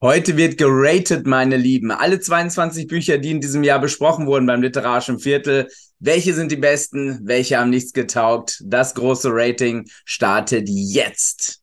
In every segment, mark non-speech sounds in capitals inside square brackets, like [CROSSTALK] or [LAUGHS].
Heute wird geratet, meine Lieben. Alle 22 Bücher, die in diesem Jahr besprochen wurden beim Literarischen Viertel. Welche sind die besten? Welche haben nichts getaugt? Das große Rating startet jetzt.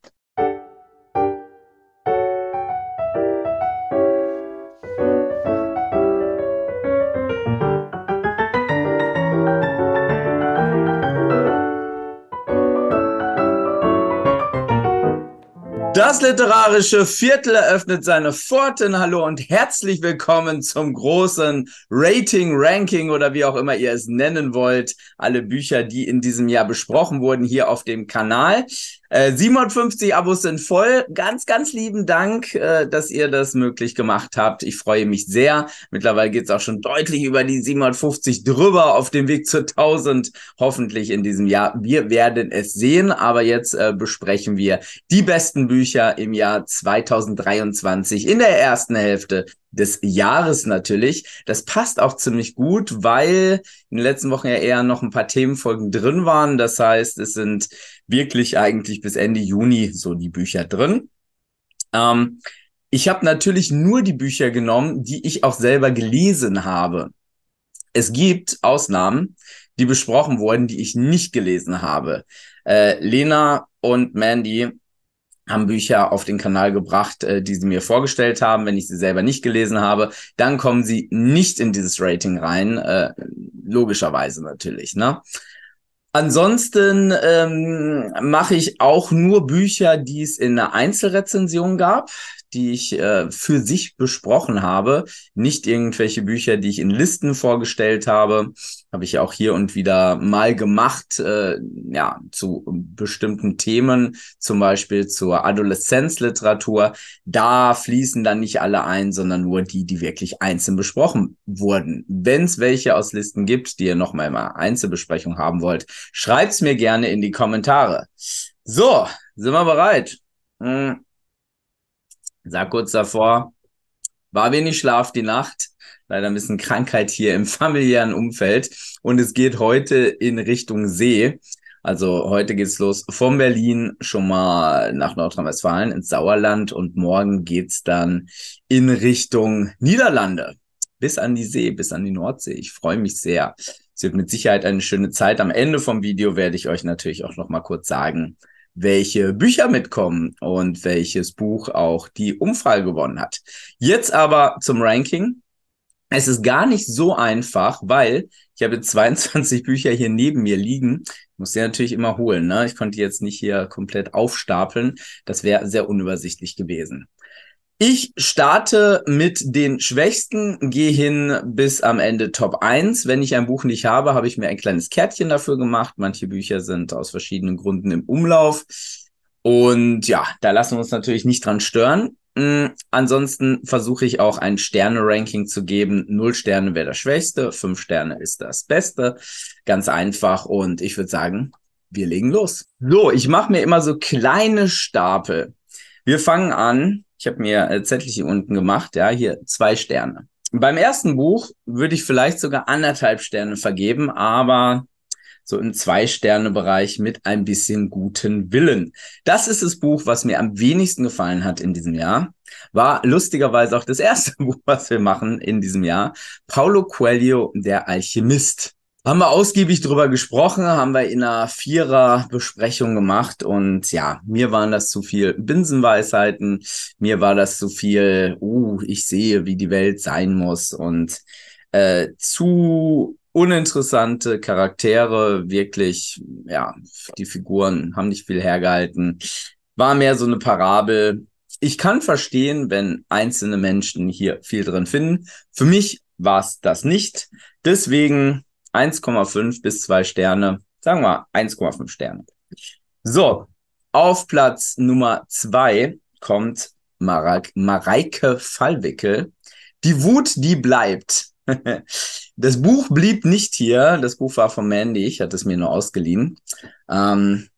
Das literarische Viertel eröffnet seine Pforten. Hallo und herzlich willkommen zum großen Rating, Ranking oder wie auch immer ihr es nennen wollt. Alle Bücher, die in diesem Jahr besprochen wurden, hier auf dem Kanal. 750 äh, Abos sind voll. Ganz, ganz lieben Dank, äh, dass ihr das möglich gemacht habt. Ich freue mich sehr. Mittlerweile geht's auch schon deutlich über die 750 drüber auf dem Weg zur 1000. Hoffentlich in diesem Jahr. Wir werden es sehen. Aber jetzt äh, besprechen wir die besten Bücher im Jahr 2023 in der ersten Hälfte des Jahres natürlich. Das passt auch ziemlich gut, weil in den letzten Wochen ja eher noch ein paar Themenfolgen drin waren. Das heißt, es sind wirklich eigentlich bis Ende Juni so die Bücher drin. Ähm, ich habe natürlich nur die Bücher genommen, die ich auch selber gelesen habe. Es gibt Ausnahmen, die besprochen wurden, die ich nicht gelesen habe. Äh, Lena und Mandy haben Bücher auf den Kanal gebracht, äh, die sie mir vorgestellt haben, wenn ich sie selber nicht gelesen habe, dann kommen sie nicht in dieses Rating rein, äh, logischerweise natürlich. Ne? Ansonsten ähm, mache ich auch nur Bücher, die es in einer Einzelrezension gab die ich äh, für sich besprochen habe, nicht irgendwelche Bücher, die ich in Listen vorgestellt habe. Habe ich auch hier und wieder mal gemacht, äh, ja, zu bestimmten Themen, zum Beispiel zur Adoleszenzliteratur. Da fließen dann nicht alle ein, sondern nur die, die wirklich einzeln besprochen wurden. Wenn es welche aus Listen gibt, die ihr nochmal mal Einzelbesprechung haben wollt, schreibt's mir gerne in die Kommentare. So, sind wir bereit? Hm sah kurz davor, war wenig Schlaf die Nacht, leider ein bisschen Krankheit hier im [LAUGHS] familiären Umfeld und es geht heute in Richtung See. Also heute geht's los von Berlin schon mal nach Nordrhein-Westfalen ins Sauerland und morgen geht's dann in Richtung Niederlande bis an die See, bis an die Nordsee. Ich freue mich sehr. Es wird mit Sicherheit eine schöne Zeit. Am Ende vom Video werde ich euch natürlich auch noch mal kurz sagen, welche Bücher mitkommen und welches Buch auch die Umfrage gewonnen hat. Jetzt aber zum Ranking. Es ist gar nicht so einfach, weil ich habe 22 [LAUGHS] Bücher hier neben mir liegen. Ich muss die natürlich immer holen. Ne? Ich konnte jetzt nicht hier komplett aufstapeln. Das wäre sehr unübersichtlich gewesen. Ich starte mit den Schwächsten, gehe hin bis am Ende Top 1. Wenn ich ein Buch nicht habe, habe ich mir ein kleines Kärtchen dafür gemacht. Manche Bücher sind aus verschiedenen Gründen im Umlauf. Und ja, da lassen wir uns natürlich nicht dran stören. Hm, ansonsten versuche ich auch ein Sterne-Ranking zu geben. Null Sterne wäre das Schwächste, fünf Sterne ist das Beste. Ganz einfach. Und ich würde sagen, wir legen los. So, ich mache mir immer so kleine Stapel. Wir fangen an ich habe mir äh, Zettelchen unten gemacht, ja, hier zwei Sterne. Beim ersten Buch würde ich vielleicht sogar anderthalb Sterne vergeben, aber so im Zwei-Sterne-Bereich mit ein bisschen guten Willen. Das ist das Buch, was mir am wenigsten gefallen hat in diesem Jahr. War lustigerweise auch das erste [LAUGHS] Buch, was wir machen in diesem Jahr. Paulo Coelho, der Alchemist. Haben wir ausgiebig drüber gesprochen, haben wir in einer Vierer-Besprechung gemacht und ja, mir waren das zu viel Binsenweisheiten, mir war das zu viel, uh, ich sehe, wie die Welt sein muss und äh, zu uninteressante Charaktere, wirklich, ja, die Figuren haben nicht viel hergehalten, war mehr so eine Parabel. Ich kann verstehen, wenn einzelne Menschen hier viel drin finden. Für mich war es das nicht. Deswegen 1,5 bis 2 Sterne. Sagen wir 1,5 Sterne. So, auf Platz Nummer 2 kommt Marek, Mareike Fallwickel. Die Wut, die bleibt. [LAUGHS] Das Buch blieb nicht hier. Das Buch war von Mandy. Ich hatte es mir nur ausgeliehen. Ähm,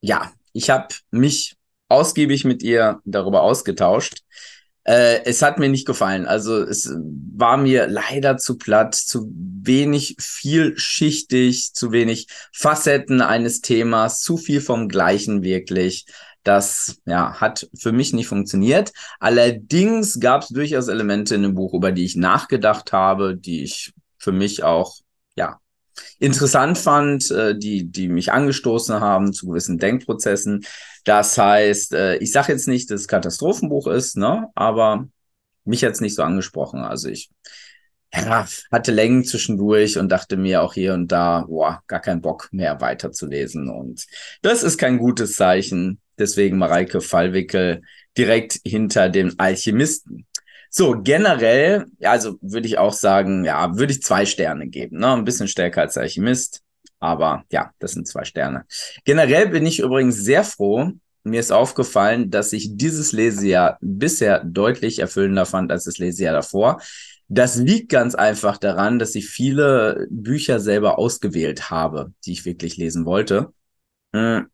ja, ich habe mich ausgiebig mit ihr darüber ausgetauscht. Äh, es hat mir nicht gefallen. Also es war mir leider zu platt, zu wenig vielschichtig, zu wenig Facetten eines Themas, zu viel vom Gleichen wirklich. Das ja, hat für mich nicht funktioniert. Allerdings gab es durchaus Elemente in dem Buch, über die ich nachgedacht habe, die ich für mich auch ja interessant fand, äh, die, die mich angestoßen haben zu gewissen Denkprozessen. Das heißt, äh, ich sage jetzt nicht, dass es Katastrophenbuch ist, ne? aber mich hat es nicht so angesprochen. Also ich ja, hatte Längen zwischendurch und dachte mir auch hier und da, boah, gar keinen Bock mehr weiterzulesen. Und das ist kein gutes Zeichen. Deswegen Mareike Fallwickel direkt hinter dem Alchemisten. So, generell, also würde ich auch sagen, ja, würde ich zwei Sterne geben. Ne? Ein bisschen stärker als der Alchemist, aber ja, das sind zwei Sterne. Generell bin ich übrigens sehr froh, mir ist aufgefallen, dass ich dieses Lesejahr bisher deutlich erfüllender fand als das Lesejahr davor. Das liegt ganz einfach daran, dass ich viele Bücher selber ausgewählt habe, die ich wirklich lesen wollte. Hm,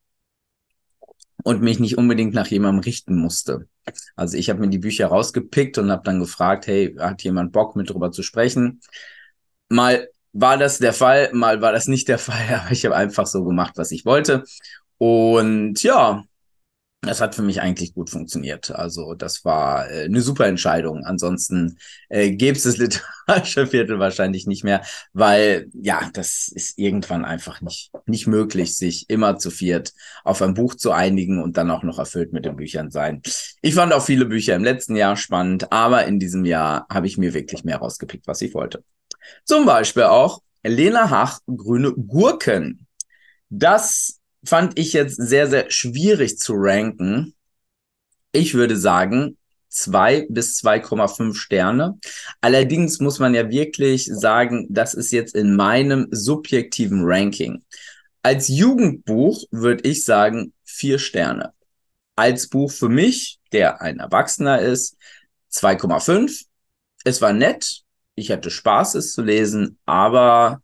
und mich nicht unbedingt nach jemandem richten musste. Also ich habe mir die Bücher rausgepickt und habe dann gefragt, hey, hat jemand Bock mit drüber zu sprechen? Mal war das der Fall, mal war das nicht der Fall, [LAUGHS] aber ich habe einfach so gemacht, was ich wollte. Und ja, das hat für mich eigentlich gut funktioniert. Also das war äh, eine super Entscheidung. Ansonsten äh, gäbe es das literarische Viertel wahrscheinlich nicht mehr, weil ja, das ist irgendwann einfach nicht, nicht möglich, sich immer zu viert auf ein Buch zu einigen und dann auch noch erfüllt mit den Büchern sein. Ich fand auch viele Bücher im letzten Jahr spannend, aber in diesem Jahr habe ich mir wirklich mehr rausgepickt, was ich wollte. Zum Beispiel auch Lena Hach, Grüne Gurken. Das fand ich jetzt sehr, sehr schwierig zu ranken. Ich würde sagen, 2 bis 2,5 Sterne. Allerdings muss man ja wirklich sagen, das ist jetzt in meinem subjektiven Ranking. Als Jugendbuch würde ich sagen 4 Sterne. Als Buch für mich, der ein Erwachsener ist, 2,5. Es war nett. Ich hatte Spaß, es zu lesen, aber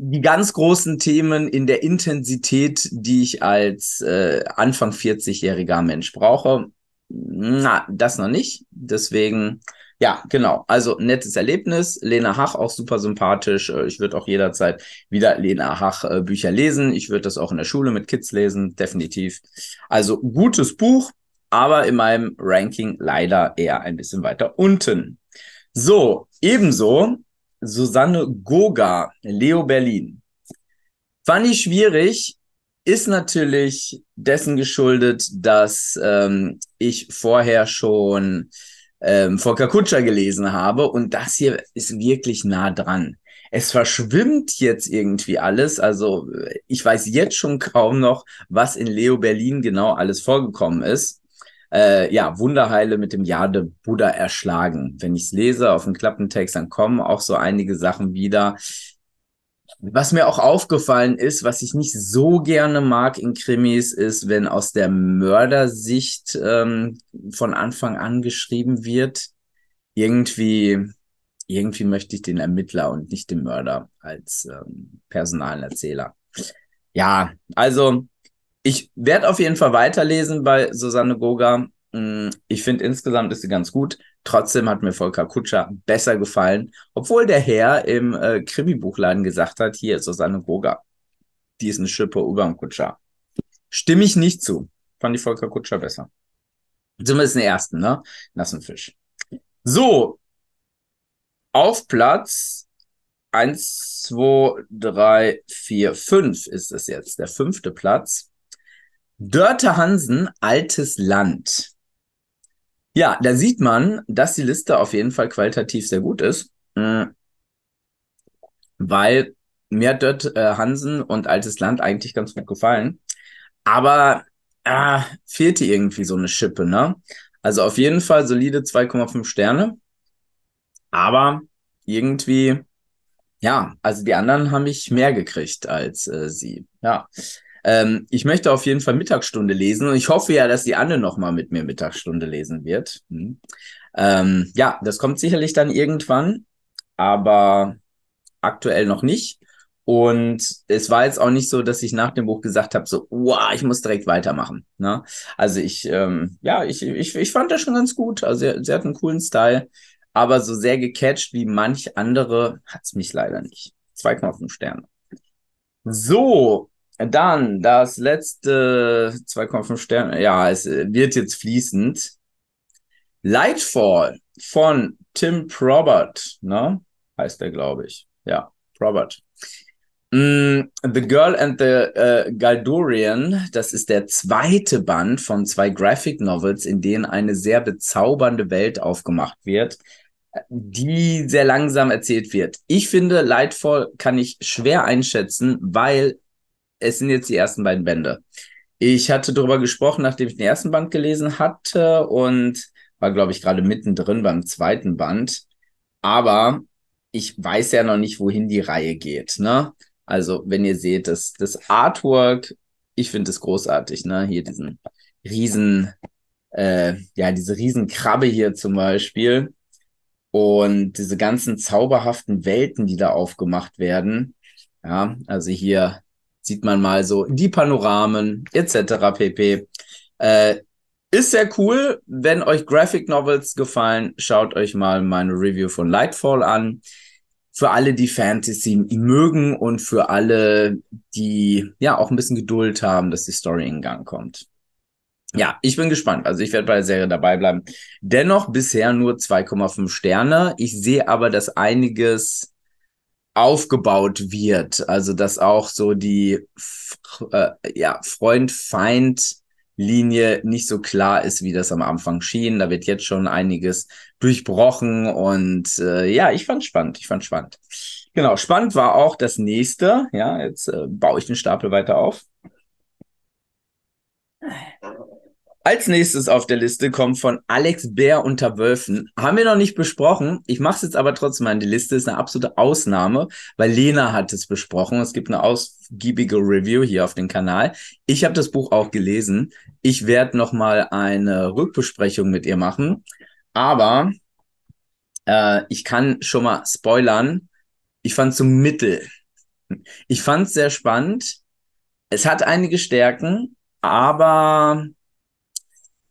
die ganz großen Themen in der Intensität, die ich als äh, Anfang 40-jähriger Mensch brauche. Na, das noch nicht. Deswegen, ja, genau. Also nettes Erlebnis. Lena Hach auch super sympathisch. Äh, ich würde auch jederzeit wieder Lena Hach äh, Bücher lesen. Ich würde das auch in der Schule mit Kids lesen, definitiv. Also gutes Buch, aber in meinem Ranking leider eher ein bisschen weiter unten. So, ebenso Susanne Goga, Leo Berlin. Fand ich schwierig, ist natürlich dessen geschuldet, dass ähm, ich vorher schon ähm, Volker Kutscher gelesen habe und das hier ist wirklich nah dran. Es verschwimmt jetzt irgendwie alles. Also ich weiß jetzt schon kaum noch, was in Leo Berlin genau alles vorgekommen ist äh, ja, Wunderheile mit dem Jade Buddha erschlagen. Wenn ich es lese auf dem Klappentext, dann kommen auch so einige Sachen wieder. Was mir auch aufgefallen ist, was ich nicht so gerne mag in Krimis, ist, wenn aus der Mördersicht ähm, von Anfang an geschrieben wird. Irgendwie, irgendwie möchte ich den Ermittler und nicht den Mörder als ähm, Personalerzähler. Ja, also ich werde auf jeden Fall weiterlesen bei Susanne Goga. Mm, ich finde insgesamt ist sie ganz gut. Trotzdem hat mir Volker Kutscher besser gefallen, obwohl der Herr im äh, Krimi-Buchladen gesagt hat, hier ist Susanne Goga, die ist eine Schippe über dem Kutscher. Stimme ich nicht zu. Fand ich Volker Kutscher besser. Zumindest den ersten, ne? Nassen Fisch. So. Auf Platz 1, 2, 3, 4, 5 ist es jetzt. Der fünfte Platz Dörte Hansen, altes Land. Ja, da sieht man, dass die Liste auf jeden Fall qualitativ sehr gut ist, mm, weil mir hat Dörte äh, Hansen und altes Land eigentlich ganz gut gefallen. Aber äh, fehlte irgendwie so eine Schippe, ne? Also auf jeden Fall solide 2,5 Sterne. Aber irgendwie, ja, also die anderen haben mich mehr gekriegt als äh, sie. Ja. Ähm, ich möchte auf jeden Fall Mittagsstunde lesen und ich hoffe ja, dass die Anne nochmal mit mir Mittagsstunde lesen wird. Hm. Ähm, ja, das kommt sicherlich dann irgendwann, aber aktuell noch nicht. Und es war jetzt auch nicht so, dass ich nach dem Buch gesagt habe, so, wow, ich muss direkt weitermachen. Ne? Also ich, ähm, ja, ich, ich, ich fand das schon ganz gut. Also sie, sie hat einen coolen Style, aber so sehr gecatcht wie manch andere hat es mich leider nicht. 2,5 Sterne. So, dann das letzte 2,5 Sterne. Ja, es wird jetzt fließend. Lightfall von Tim Probert, ne? Heißt der, glaube ich. Ja, Probert. Mm, the Girl and the äh, Galdorian, das ist der zweite Band von zwei Graphic Novels, in denen eine sehr bezaubernde Welt aufgemacht wird, die sehr langsam erzählt wird. Ich finde, Lightfall kann ich schwer einschätzen, weil es sind jetzt die ersten beiden Bände. Ich hatte darüber gesprochen, nachdem ich den ersten Band gelesen hatte und war, glaube ich, gerade mittendrin beim zweiten Band. Aber ich weiß ja noch nicht, wohin die Reihe geht. Ne? Also, wenn ihr seht, das, das Artwork, ich finde es großartig. Ne? Hier diesen riesen, äh, ja, diese riesen Krabbe hier zum Beispiel. Und diese ganzen zauberhaften Welten, die da aufgemacht werden. Ja, also hier sieht man mal so die Panoramen etc. pp. Äh, ist sehr cool. Wenn euch Graphic Novels gefallen, schaut euch mal meine Review von Lightfall an. Für alle, die Fantasy mögen und für alle, die ja auch ein bisschen Geduld haben, dass die Story in Gang kommt. Ja, ich bin gespannt. Also ich werde bei der Serie dabei bleiben. Dennoch bisher nur 2,5 Sterne. Ich sehe aber, dass einiges aufgebaut wird. Also dass auch so die äh, ja, Freund-Feind-Linie nicht so klar ist, wie das am Anfang schien. Da wird jetzt schon einiges durchbrochen und äh, ja, ich fand spannend. Ich fand spannend. Genau, spannend war auch das nächste. Ja, jetzt äh, baue ich den Stapel weiter auf. Äh, als nächstes auf der Liste kommt von Alex Bär unter Wölfen. Haben wir noch nicht besprochen. Ich mache es jetzt aber trotzdem an. Die Liste ist eine absolute Ausnahme, weil Lena hat es besprochen. Es gibt eine ausgiebige Review hier auf dem Kanal. Ich habe das Buch auch gelesen. Ich werde noch mal eine Rückbesprechung mit ihr machen. Aber äh, ich kann schon mal spoilern. Ich fand zum mittel. Ich fand es sehr spannend. Es hat einige Stärken, aber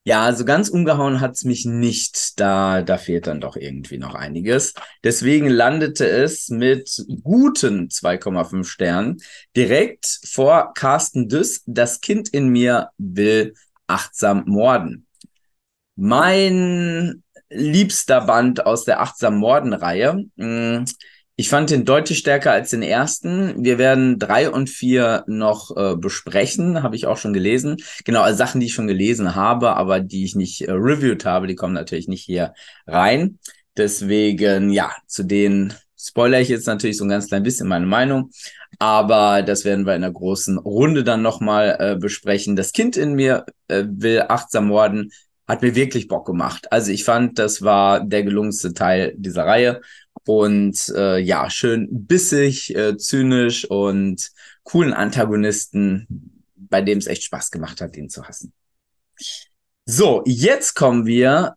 ja, also ganz umgehauen hat's mich nicht. Da, da fehlt dann doch irgendwie noch einiges. Deswegen landete es mit guten 2,5 Sternen direkt vor Carsten Düss. Das Kind in mir will achtsam morden. Mein liebster Band aus der achtsam morden Reihe. Mh, hm, ich fand den deutlich stärker als den ersten. Wir werden drei und vier noch äh, besprechen, habe ich auch schon gelesen. Genau, also Sachen, die ich schon gelesen habe, aber die ich nicht äh, reviewed habe, die kommen natürlich nicht hier rein. Deswegen, ja, zu denen spoiler ich jetzt natürlich so ein ganz klein bisschen meine Meinung. Aber das werden wir in der großen Runde dann nochmal äh, besprechen. Das Kind in mir äh, will achtsam worden. Hat mir wirklich Bock gemacht. Also ich fand, das war der gelungenste Teil dieser Reihe und äh, ja, schön bissig, äh, zynisch und coolen Antagonisten, bei dem es echt Spaß gemacht hat, ihn zu hassen. So, jetzt kommen wir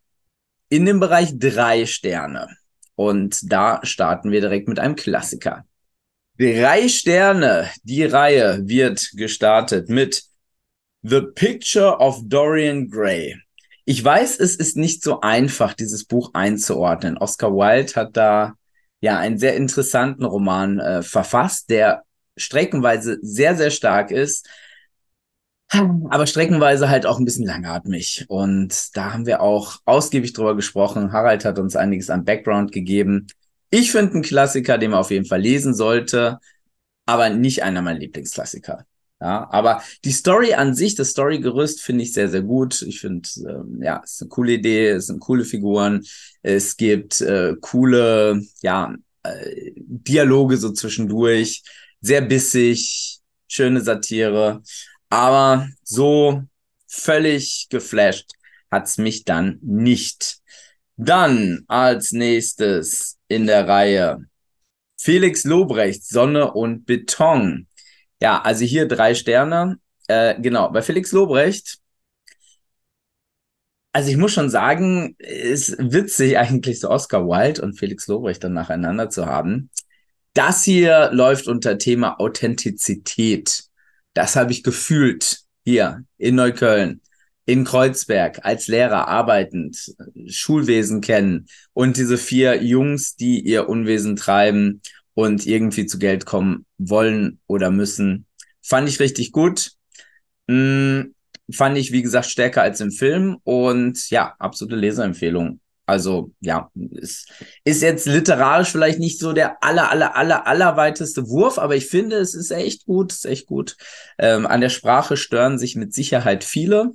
in den Bereich drei Sterne. Und da starten wir direkt mit einem Klassiker. Drei Sterne, die Reihe wird gestartet mit The Picture of Dorian Gray. Ich weiß, es ist nicht so einfach, dieses Buch einzuordnen. Oscar Wilde hat da ja einen sehr interessanten Roman äh, verfasst, der streckenweise sehr, sehr stark ist, aber streckenweise halt auch ein bisschen langatmig. Und da haben wir auch ausgiebig drüber gesprochen. Harald hat uns einiges an Background gegeben. Ich finde einen Klassiker, den man auf jeden Fall lesen sollte, aber nicht einer meiner Lieblingsklassiker. Ja, aber die Story an sich, das Storygerüst finde ich sehr, sehr gut. Ich finde, ähm, ja, es ist eine coole Idee, es sind coole Figuren, es gibt äh, coole, ja, äh, Dialoge so zwischendurch, sehr bissig, schöne Satire, aber so völlig geflasht hat's mich dann nicht. Dann als nächstes in der Reihe Felix Lobrecht, Sonne und Beton. Ja, also hier drei Sterne. Äh, genau, bei Felix Lobrecht. Also ich muss schon sagen, ist witzig [LAUGHS] eigentlich so Oscar Wilde und Felix Lobrecht dann nacheinander zu haben. Das hier läuft unter Thema Authentizität. Das habe ich gefühlt hier in Neukölln, in Kreuzberg, als Lehrer arbeitend, Schulwesen kennen und diese vier Jungs, die ihr Unwesen treiben und irgendwie zu Geld kommen wollen oder müssen. Fand ich richtig gut. Hm, fand ich, wie gesagt, stärker als im Film und ja, absolute Leserempfehlung. Also ja, es ist jetzt literarisch vielleicht nicht so der aller, aller, aller, aller weiteste Wurf, aber ich finde, es ist echt gut, es ist echt gut. Ähm, an der Sprache stören sich mit Sicherheit viele.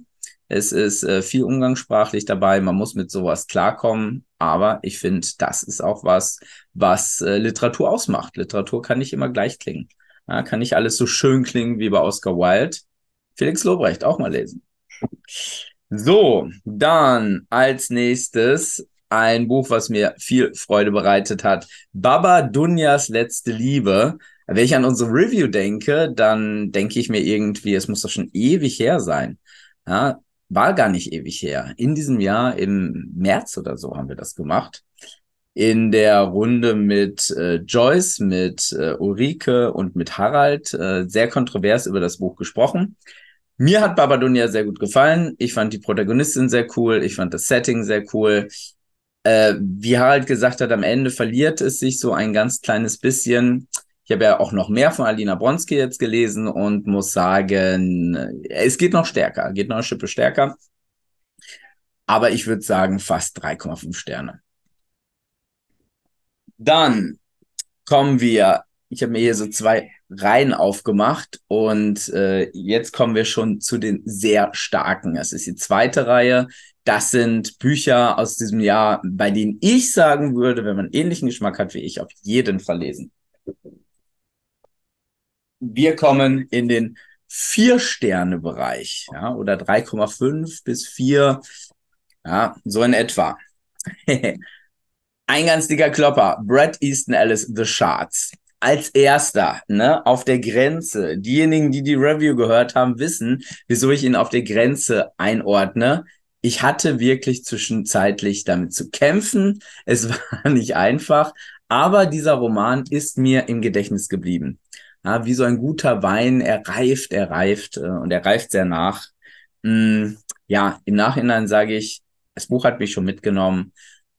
Es ist äh, viel umgangssprachlich dabei, man muss mit sowas klarkommen. Aber ich finde, das ist auch was, was äh, Literatur ausmacht. Literatur kann nicht immer gleich klingen. Ja, kann nicht alles so schön klingen wie bei Oscar Wilde. Felix Lobrecht auch mal lesen. So, dann als nächstes ein Buch, was mir viel Freude bereitet hat. Baba Dunyas letzte Liebe. Wenn ich an unsere Review denke, dann denke ich mir irgendwie, es muss doch schon ewig her sein. Ja, war gar nicht ewig her. In diesem Jahr, im März oder so, haben wir das gemacht. In der Runde mit äh, Joyce, mit äh, Ulrike und mit Harald äh, sehr kontrovers über das Buch gesprochen. Mir hat Babadonia sehr gut gefallen. Ich fand die Protagonistin sehr cool. Ich fand das Setting sehr cool. Äh, wie Harald gesagt hat, am Ende verliert es sich so ein ganz kleines bisschen. Ich habe ja auch noch mehr von Alina Bronski jetzt gelesen und muss sagen, äh, es geht noch stärker, geht noch eine Schippe stärker. Aber ich würde sagen, fast 3,5 Sterne. Dann kommen wir, ich habe mir hier so zwei Reihen aufgemacht und äh, jetzt kommen wir schon zu den sehr starken. Das ist die zweite Reihe. Das sind Bücher aus diesem Jahr, bei denen ich sagen würde, wenn man ähnlichen Geschmack hat wie ich, auf jeden Fall lesen wir kommen in den Vier-Sterne-Bereich ja, oder 3,5 bis 4, ja, so in etwa. [LAUGHS] Ein ganz dicker Klopper, Brad Easton Ellis, The Shards. Als erster, ne, auf der Grenze. Diejenigen, die die Review gehört haben, wissen, wieso ich ihn auf der Grenze einordne. Ich hatte wirklich zwischenzeitlich damit zu kämpfen. Es [LAUGHS] war nicht einfach, aber dieser Roman ist mir im Gedächtnis geblieben ja, wie so ein guter Wein, er reift, er reift äh, und er reift sehr nach. Mm, ja, im Nachhinein sage ich, das Buch hat mich schon mitgenommen.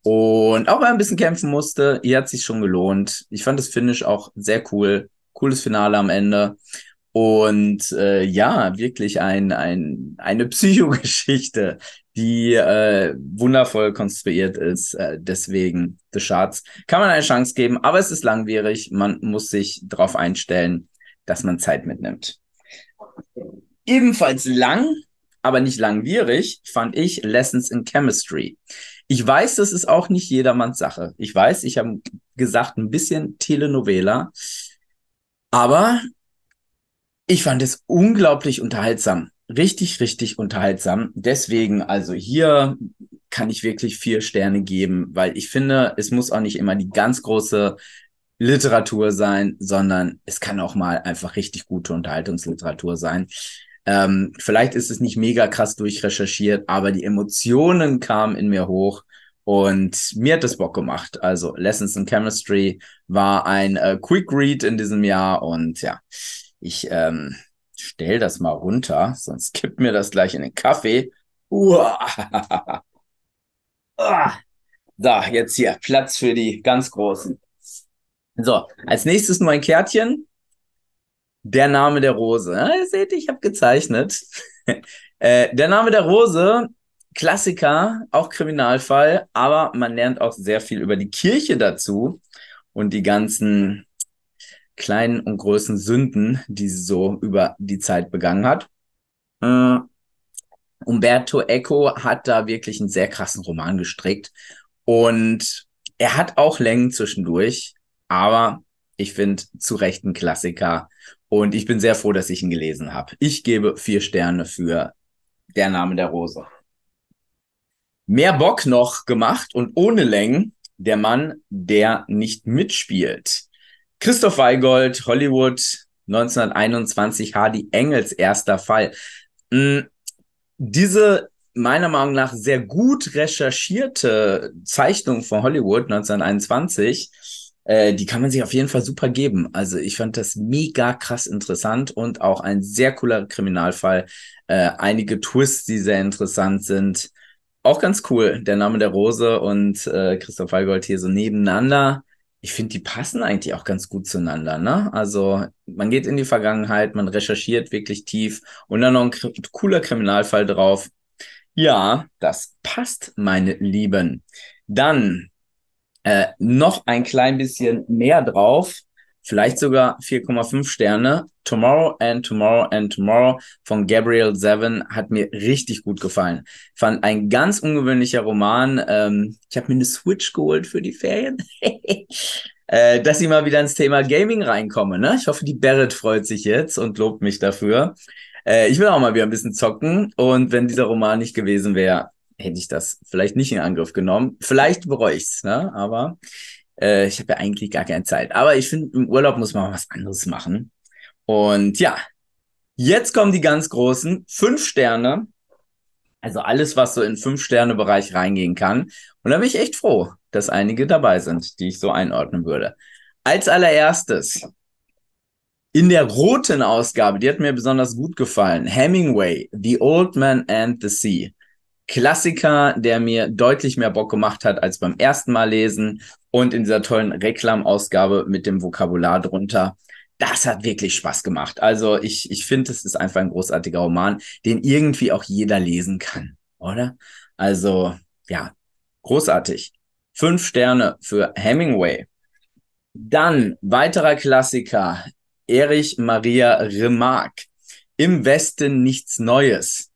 Und auch wenn er ein bisschen kämpfen musste, hier hat es sich schon gelohnt. Ich fand das Finish auch sehr cool. Cooles Finale am Ende. Und äh, ja, wirklich ein, ein, eine [LAUGHS] Psychogeschichte, die äh, wundervoll konstruiert ist. Äh, deswegen The Shards kann man eine Chance geben, aber es ist langwierig. Man muss sich darauf einstellen, dass man Zeit mitnimmt. Ebenfalls lang, aber nicht langwierig, fand ich Lessons in Chemistry. Ich weiß, das ist auch nicht jedermanns Sache. Ich weiß, ich habe gesagt, ein bisschen Telenovela. Aber ich fand es unglaublich unterhaltsam. Richtig, richtig unterhaltsam. Deswegen, also hier kann ich wirklich vier Sterne geben, weil ich finde, es muss auch nicht immer die ganz große Literatur sein, sondern es kann auch mal einfach richtig gute Unterhaltungsliteratur sein. Ähm, vielleicht ist es nicht mega krass durchrecherchiert, aber die Emotionen kamen in mir hoch und mir hat das Bock gemacht. Also Lessons in Chemistry war ein äh, Quick Read in diesem Jahr und ja, ich ähm, stell das mal runter, sonst kippt mir das gleich in den Kaffee. Uah. Da, [LAUGHS] jetzt hier Platz für die ganz Großen. So, als nächstes nur ein Kärtchen. Der Name der Rose. Ja, ah, ihr seht, ich habe gezeichnet. [LAUGHS] äh, der Name der Rose, Klassiker, auch Kriminalfall, aber man lernt auch sehr viel über die Kirche dazu und die ganzen kleinen und großen Sünden, die sie so über die Zeit begangen hat. Äh, Umberto Eco hat da wirklich einen sehr krassen Roman gestrickt und er hat auch Längen zwischendurch, aber ich finde zu Recht ein Klassiker und ich bin sehr froh, dass ich ihn gelesen habe. Ich gebe vier Sterne für Der Name der Rose. Mehr Bock noch gemacht und ohne Längen, der Mann, der nicht mitspielt. Christoph Weigold, Hollywood 1921, Hardy Engels erster Fall. Mm, diese meiner Meinung nach sehr gut recherchierte Zeichnung von Hollywood 1921, äh, die kann man sich auf jeden Fall super geben. Also ich fand das mega krass interessant und auch ein sehr cooler Kriminalfall. Äh, einige Twists, die sehr interessant sind. Auch ganz cool, der Name der Rose und äh, Christoph Weigold hier so nebeneinander ich finde, die passen eigentlich auch ganz gut zueinander. Ne? Also man geht in die Vergangenheit, man recherchiert wirklich tief und dann noch ein cooler Kriminalfall drauf. Ja, das passt, meine Lieben. Dann äh, noch ein klein bisschen mehr drauf vielleicht sogar 4,5 Sterne. Tomorrow and Tomorrow and Tomorrow von Gabriel Seven hat mir richtig gut gefallen. Fand ein ganz ungewöhnlicher Roman. Ähm, ich habe mir eine Switch geholt für die Ferien. [LAUGHS] äh, dass ich mal wieder ins Thema Gaming reinkomme. Ne? Ich hoffe, die Barrett freut sich jetzt und lobt mich dafür. Äh, ich will auch mal wieder ein bisschen zocken. Und wenn dieser Roman nicht gewesen wäre, hätte ich das vielleicht nicht in Angriff genommen. Vielleicht bereue ich's, ne? aber äh, ich habe ja eigentlich gar keine Zeit. Aber ich finde, im Urlaub muss man was anderes machen. Und ja, jetzt kommen die ganz großen fünf Sterne. Also alles, was so in fünf Sterne Bereich reingehen kann. Und da bin ich echt froh, dass einige dabei sind, die ich so einordnen würde. Als allererstes in der roten Ausgabe, die hat mir besonders gut gefallen. Hemingway, The Old Man and the Sea. Klassiker, der mir deutlich mehr Bock gemacht hat als beim ersten Mal lesen und in dieser tollen Reklamausgabe mit dem Vokabular drunter. Das hat wirklich Spaß gemacht. Also ich, ich finde, es ist einfach ein großartiger Roman, den irgendwie auch jeder lesen kann, oder? Also ja, großartig. Fünf Sterne für Hemingway. Dann weiterer Klassiker, Erich Maria Remarque. Im Westen nichts Neues.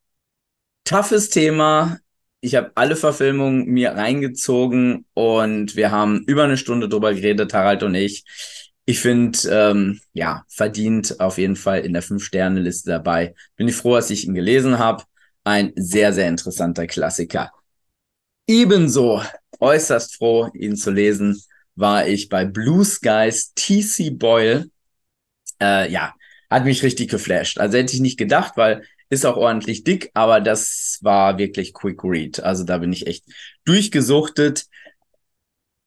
Toughes Thema. Ich habe alle Verfilmungen mir reingezogen und wir haben über eine Stunde drüber geredet, Harald und ich. Ich finde, ähm, ja, verdient auf jeden Fall in der Fünf-Sterne-Liste dabei. Bin ich froh, dass ich ihn gelesen habe. Ein sehr, sehr interessanter Klassiker. Ebenso äußerst froh, ihn zu lesen, war ich bei Blue Skies TC Boyle. Äh, ja, hat mich richtig geflasht. Also hätte ich nicht gedacht, weil ist auch ordentlich dick, aber das war wirklich Quick Read. Also da bin ich echt durchgesuchtet.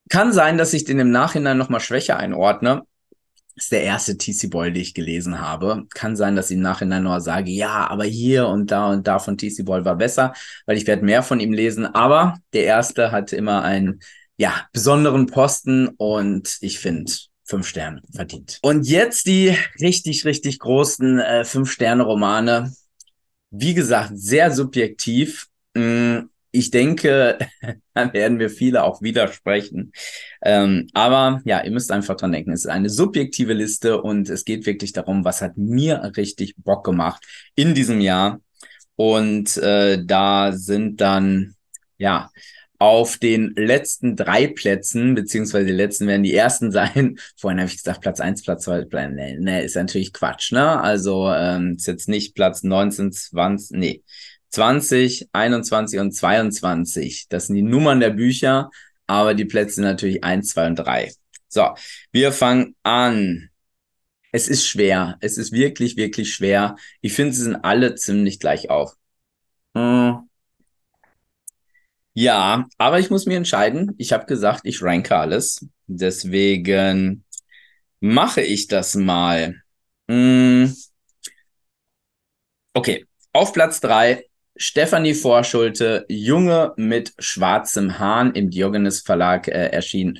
Kann sein, dass ich den im Nachhinein nochmal schwächer einordne. Das ist der erste TC Boyle, den ich gelesen habe. Kann sein, dass ich im Nachhinein nur sage, ja, aber hier und da und da von TC Boyle war besser, weil ich werde mehr von ihm lesen. Aber der erste hat immer einen, ja, besonderen Posten und ich finde, fünf Sterne verdient. Und jetzt die richtig, richtig großen äh, Fünf-Sterne-Romane wie gesagt, sehr subjektiv. Mm, ich denke, [LAUGHS] da werden wir viele auch widersprechen. Ähm, aber ja, ihr müsst einfach dran denken, es ist eine subjektive Liste und es geht wirklich darum, was hat mir richtig Bock gemacht in diesem Jahr. Und äh, da sind dann, ja, auf den letzten drei Plätzen, beziehungsweise die letzten werden die ersten [LAUGHS] sein. Vorhin habe ich gesagt, Platz eins, Platz zwei, Platz, nee, nee, ist natürlich Quatsch, ne? Also ähm, ist jetzt nicht Platz 19, 20, nee, 20, 21 und 22. Das sind die Nummern der Bücher, aber die Plätze sind natürlich eins, zwei und drei. So, wir fangen an. Es ist schwer. Es ist wirklich, wirklich schwer. Ich finde, sie sind alle ziemlich gleich auf. Hm. Ja, aber ich muss mir entscheiden. Ich habe gesagt, ich ranke alles. Deswegen mache ich das mal. Mm. Okay, auf Platz drei Stefanie Vorschulte, Junge mit schwarzem Hahn im Diogenes Verlag äh, erschien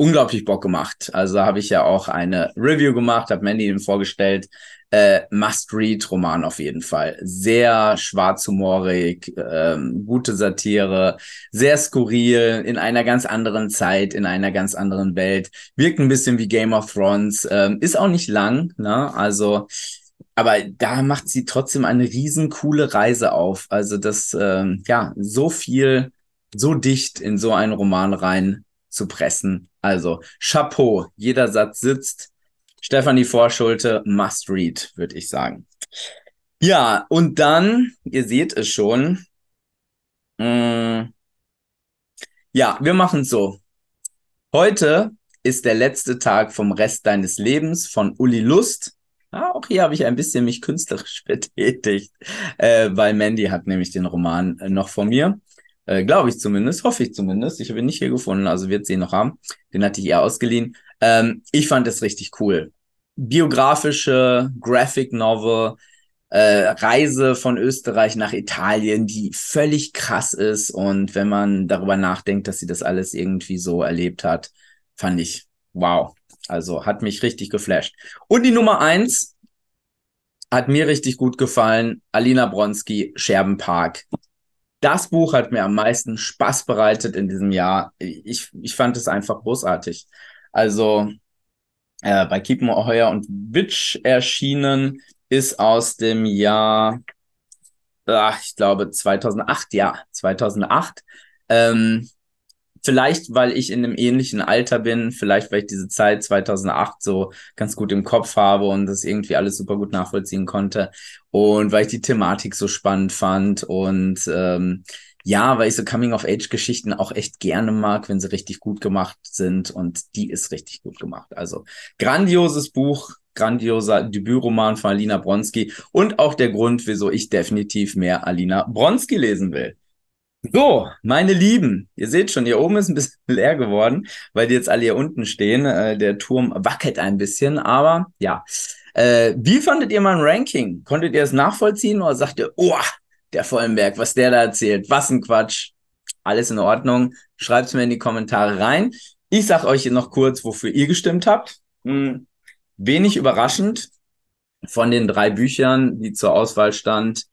unglaublich Bock gemacht. Also da habe ich ja auch eine Review gemacht, habe Mandy ihm vorgestellt. Äh, Must-Read-Roman auf jeden Fall. Sehr schwarzhumorig, ähm, gute Satire, sehr skurril, in einer ganz anderen Zeit, in einer ganz anderen Welt. Wirkt ein bisschen wie Game of Thrones, ähm, ist auch nicht lang, ne? Also, aber da macht sie trotzdem eine riesen coole Reise auf. Also das, ähm, ja, so viel, so dicht in so einen Roman rein zu pressen. Also Chapeau, jeder Satz sitzt. Stefanie Vorschulte, must read, würde ich sagen. Ja, und dann, ihr seht es schon. Mh, mm. ja, wir machen es so. Heute ist der letzte Tag vom Rest deines Lebens von Uli Lust. Ja, ah, auch hier habe ich ein bisschen mich künstlerisch [LAUGHS] betätigt, äh, weil Mandy hat nämlich den Roman äh, noch vor mir. Äh, Glaube ich zumindest, hoffe ich zumindest. Ich habe ihn nicht hier gefunden, also wird sie ihn noch haben. Den hatte ich eher ausgeliehen. Ähm, ich fand es richtig cool. Biografische Graphic Novel, äh, Reise von Österreich nach Italien, die völlig krass ist. Und wenn man darüber nachdenkt, dass sie das alles irgendwie so erlebt hat, fand ich wow. Also hat mich richtig geflasht. Und die Nummer eins hat mir richtig gut gefallen. Alina Bronski, Scherbenpark das Buch hat mir am meisten Spaß bereitet in diesem Jahr. Ich, ich fand es einfach großartig. Also äh, bei Kiepenheuer Heuer und Witsch erschienen ist aus dem Jahr, ach, ich glaube 2008, ja, 2008. Ähm, vielleicht, weil ich in einem ähnlichen Alter bin, vielleicht, weil ich diese Zeit 2008 so ganz gut im Kopf habe und das irgendwie alles super gut nachvollziehen konnte und weil ich die Thematik so spannend fand und ähm, ja, weil ich so Coming-of-Age-Geschichten auch echt gerne mag, wenn sie richtig gut gemacht sind und die ist richtig gut gemacht. Also grandioses Buch, grandioser Debütroman von Alina Bronski und auch der Grund, wieso ich definitiv mehr Alina Bronski lesen will. So, meine Lieben, ihr seht schon, hier oben ist ein bisschen [LAUGHS] leer geworden, weil die jetzt alle hier unten stehen. Äh, der Turm wackelt ein bisschen, aber ja. Äh, wie fandet ihr mein Ranking? Konntet ihr es nachvollziehen oder sagt ihr, oh, der Vollenberg, was der da erzählt, was ein Quatsch? Alles in Ordnung. Schreibt es mir in die Kommentare rein. Ich sag euch hier noch kurz, wofür ihr gestimmt habt. Hm, wenig überraschend von den drei Büchern, die zur Auswahl stand,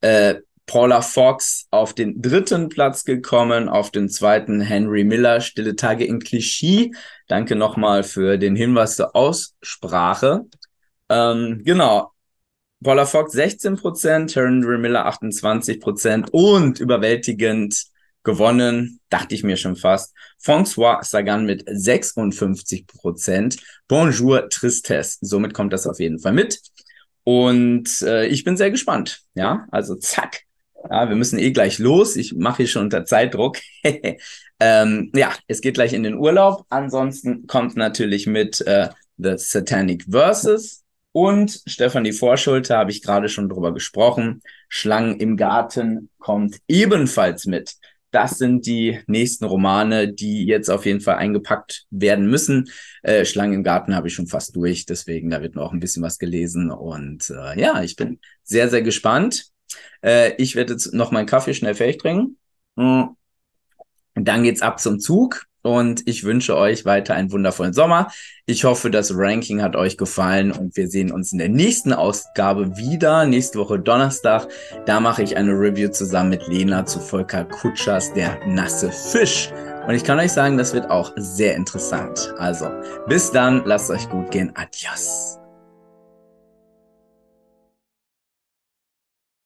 äh, Paula Fox auf den dritten Platz gekommen, auf den zweiten Henry Miller, Stille Tage in Klischee. Danke nochmal für den Hinweis zur Aussprache. Ähm, genau. Paula Fox 16 Henry Miller 28 und überwältigend gewonnen, dachte ich mir schon fast. François Sagan mit 56 Bonjour Tristesse. Somit kommt das auf jeden Fall mit. Und äh, ich bin sehr gespannt. Ja, also zack, ja, wir müssen eh gleich los. Ich mache hier schon unter Zeitdruck. [LAUGHS] ähm, ja, es geht gleich in den Urlaub. Ansonsten kommt natürlich mit äh, The Satanic Verses und Stefanie Vorschulte, habe ich gerade schon drüber gesprochen. Schlangen im Garten kommt ebenfalls mit. Das sind die nächsten Romane, die jetzt auf jeden Fall eingepackt werden müssen. Äh, Schlangen im Garten habe ich schon fast durch, deswegen da wird noch ein bisschen was gelesen. Und äh, ja, ich bin sehr, sehr gespannt. Äh, ich werde jetzt noch meinen Kaffee schnell fertig trinken. Mhm. dann geht's ab zum Zug. Und ich wünsche euch weiter einen wundervollen Sommer. Ich hoffe, das Ranking hat euch gefallen und wir sehen uns in der nächsten Ausgabe wieder. Nächste Woche Donnerstag. Da mache ich eine Review zusammen mit Lena zu Volker Kutschers Der nasse Fisch. Und ich kann euch sagen, das wird auch sehr interessant. Also, bis dann, lasst euch gut gehen. Adios.